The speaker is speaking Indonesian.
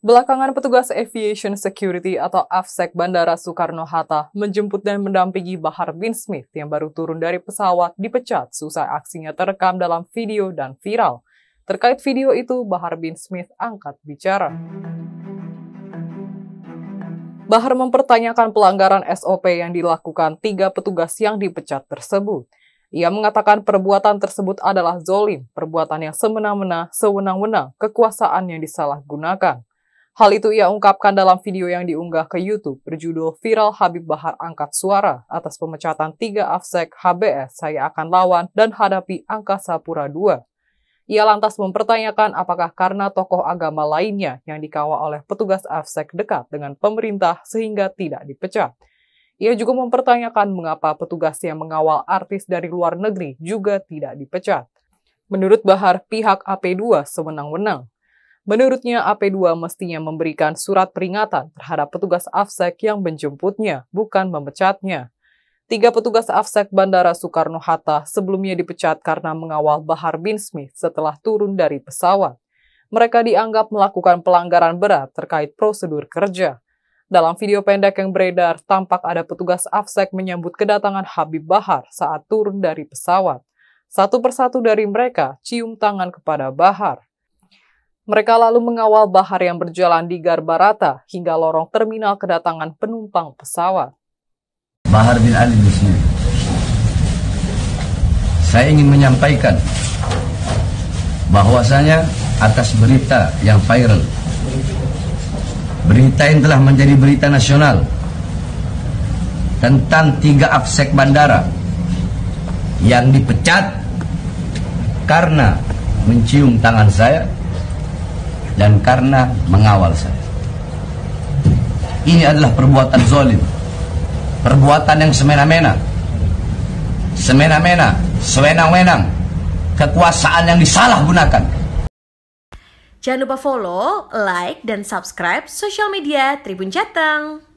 Belakangan petugas Aviation Security atau AFSEC Bandara Soekarno-Hatta menjemput dan mendampingi Bahar bin Smith yang baru turun dari pesawat dipecat susah aksinya terekam dalam video dan viral. Terkait video itu, Bahar bin Smith angkat bicara. Bahar mempertanyakan pelanggaran SOP yang dilakukan tiga petugas yang dipecat tersebut. Ia mengatakan perbuatan tersebut adalah zolim, perbuatan yang semena-mena, sewenang-wenang, kekuasaan yang disalahgunakan. Hal itu ia ungkapkan dalam video yang diunggah ke YouTube berjudul Viral Habib Bahar Angkat Suara atas pemecatan tiga AFSEK HBS Saya Akan Lawan dan Hadapi Angkasa Pura II. Ia lantas mempertanyakan apakah karena tokoh agama lainnya yang dikawal oleh petugas AFSEK dekat dengan pemerintah sehingga tidak dipecat. Ia juga mempertanyakan mengapa petugas yang mengawal artis dari luar negeri juga tidak dipecat. Menurut Bahar, pihak AP2 sewenang-wenang Menurutnya, AP2 mestinya memberikan surat peringatan terhadap petugas AFSEC yang menjemputnya, bukan memecatnya. Tiga petugas AFSEC Bandara Soekarno-Hatta sebelumnya dipecat karena mengawal Bahar Bin Smith setelah turun dari pesawat. Mereka dianggap melakukan pelanggaran berat terkait prosedur kerja. Dalam video pendek yang beredar, tampak ada petugas AFSEC menyambut kedatangan Habib Bahar saat turun dari pesawat. Satu persatu dari mereka cium tangan kepada Bahar. Mereka lalu mengawal bahar yang berjalan di Garbarata hingga lorong terminal kedatangan penumpang pesawat. Bahar bin Ali di sini. Saya ingin menyampaikan bahwasanya atas berita yang viral, berita yang telah menjadi berita nasional tentang tiga absek bandara yang dipecat karena mencium tangan saya dan karena mengawal saya. Ini adalah perbuatan zolim. Perbuatan yang semena-mena. Semena-mena, sewenang-wenang. Kekuasaan yang disalahgunakan. Jangan lupa follow, like, dan subscribe sosial media Tribun Jateng.